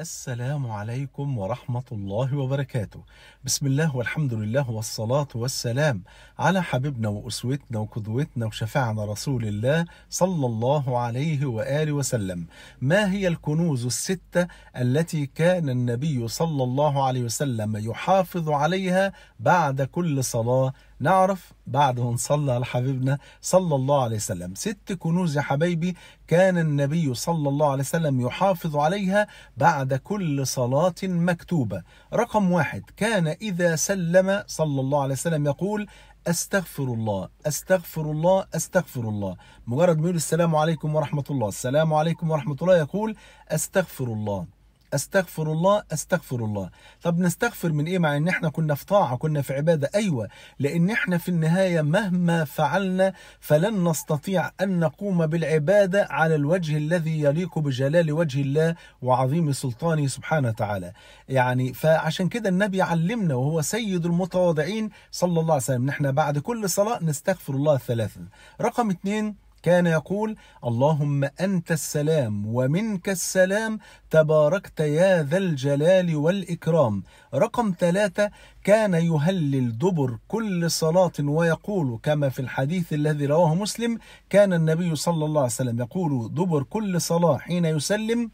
السلام عليكم ورحمة الله وبركاته بسم الله والحمد لله والصلاة والسلام على حبيبنا وأسوتنا وقدوتنا وشفعنا رسول الله صلى الله عليه وآله وسلم ما هي الكنوز الستة التي كان النبي صلى الله عليه وسلم يحافظ عليها بعد كل صلاة نعرف بعد ما نصلي على حبيبنا صلى الله عليه وسلم ست كنوز يا حبايبي كان النبي صلى الله عليه وسلم يحافظ عليها بعد كل صلاة مكتوبة رقم واحد كان إذا سلم صلى الله عليه وسلم يقول استغفر الله استغفر الله استغفر الله مجرد ما يقول السلام عليكم ورحمه الله السلام عليكم ورحمه الله يقول استغفر الله استغفر الله استغفر الله طب نستغفر من ايه مع ان احنا كنا في طاعه كنا في عباده ايوه لان احنا في النهايه مهما فعلنا فلن نستطيع ان نقوم بالعباده على الوجه الذي يليق بجلال وجه الله وعظيم سلطانه سبحانه وتعالى يعني فعشان كده النبي علمنا وهو سيد المتواضعين صلى الله عليه وسلم احنا بعد كل صلاه نستغفر الله ثلاثا رقم اثنين كان يقول اللهم انت السلام ومنك السلام تباركت يا ذا الجلال والاكرام رقم ثلاثه كان يهلل دبر كل صلاه ويقول كما في الحديث الذي رواه مسلم كان النبي صلى الله عليه وسلم يقول دبر كل صلاه حين يسلم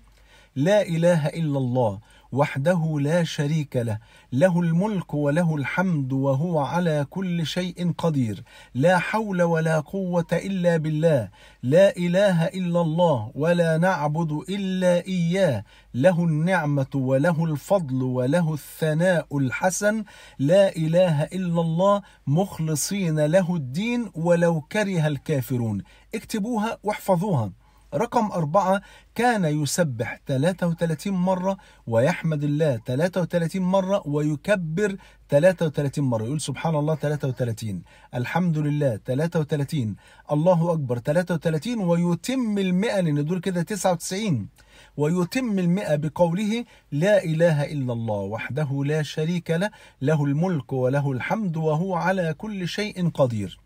لا اله الا الله وحده لا شريك له له الملك وله الحمد وهو على كل شيء قدير لا حول ولا قوه الا بالله لا اله الا الله ولا نعبد الا اياه له النعمه وله الفضل وله الثناء الحسن لا اله الا الله مخلصين له الدين ولو كره الكافرون اكتبوها واحفظوها رقم أربعة كان يسبح 33 مرة ويحمد الله 33 مرة ويكبر 33 مرة يقول سبحان الله 33 الحمد لله 33 الله أكبر 33 ويتم المئة لأن دول كده 99 ويتم المئة بقوله لا إله إلا الله وحده لا شريك له له الملك وله الحمد وهو على كل شيء قدير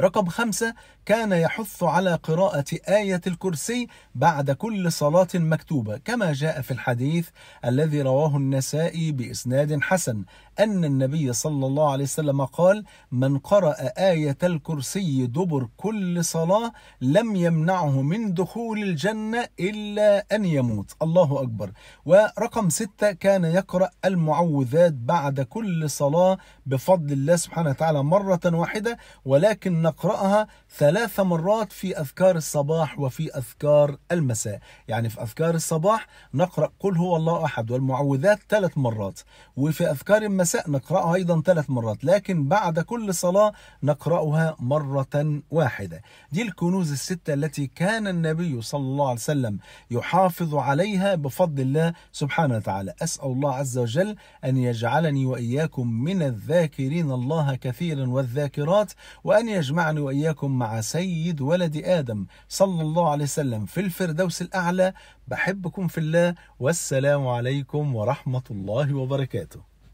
رقم خمسة كان يحث على قراءة آية الكرسي بعد كل صلاة مكتوبة كما جاء في الحديث الذي رواه النسائي بإسناد حسن أن النبي صلى الله عليه وسلم قال من قرأ آية الكرسي دبر كل صلاة لم يمنعه من دخول الجنة إلا أن يموت الله أكبر ورقم ستة كان يقرأ المعوذات بعد كل صلاة بفضل الله سبحانه وتعالى مرة واحدة ولكن نقرأها ثلاث مرات في أذكار الصباح وفي أذكار المساء يعني في أذكار الصباح نقرأ قل هو الله أحد والمعوذات ثلاث مرات وفي أذكار المساء نقرأها أيضا ثلاث مرات لكن بعد كل صلاة نقرأها مرة واحدة دي الكنوز الستة التي كان النبي صلى الله عليه وسلم يحافظ عليها بفضل الله سبحانه وتعالى أسأل الله عز وجل أن يجعلني وإياكم من الذاكرين الله كثيرا والذاكرات وأن يجعلني يجمعني واياكم مع سيد ولد ادم صلى الله عليه وسلم في الفردوس الاعلى بحبكم في الله والسلام عليكم ورحمه الله وبركاته